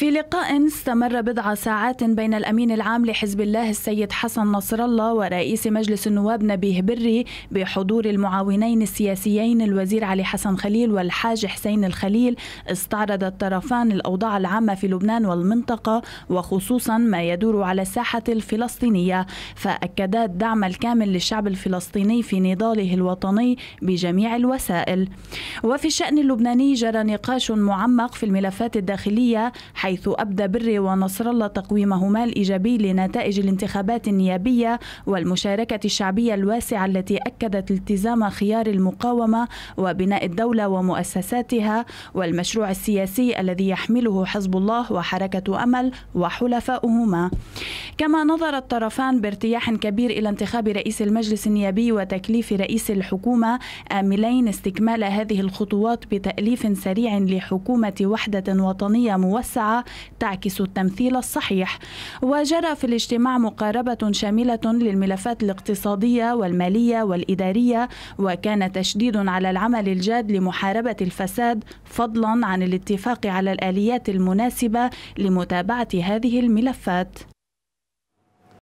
في لقاء استمر بضع ساعات بين الأمين العام لحزب الله السيد حسن نصر الله ورئيس مجلس النواب نبيه بري بحضور المعاونين السياسيين الوزير علي حسن خليل والحاج حسين الخليل استعرض الطرفان الأوضاع العامة في لبنان والمنطقة وخصوصا ما يدور على الساحة الفلسطينية فأكدا الدعم الكامل للشعب الفلسطيني في نضاله الوطني بجميع الوسائل وفي الشأن اللبناني جرى نقاش معمق في الملفات الداخلية حيث حيث أبدى بري ونصر الله تقويمهما الإيجابي لنتائج الانتخابات النيابية والمشاركة الشعبية الواسعة التي أكدت التزام خيار المقاومة وبناء الدولة ومؤسساتها والمشروع السياسي الذي يحمله حزب الله وحركة أمل وحلفاؤهما كما نظر الطرفان بارتياح كبير إلى انتخاب رئيس المجلس النيابي وتكليف رئيس الحكومة آملين استكمال هذه الخطوات بتأليف سريع لحكومة وحدة وطنية موسعة تعكس التمثيل الصحيح وجرى في الاجتماع مقاربة شاملة للملفات الاقتصادية والمالية والإدارية وكان تشديد على العمل الجاد لمحاربة الفساد فضلا عن الاتفاق على الآليات المناسبة لمتابعة هذه الملفات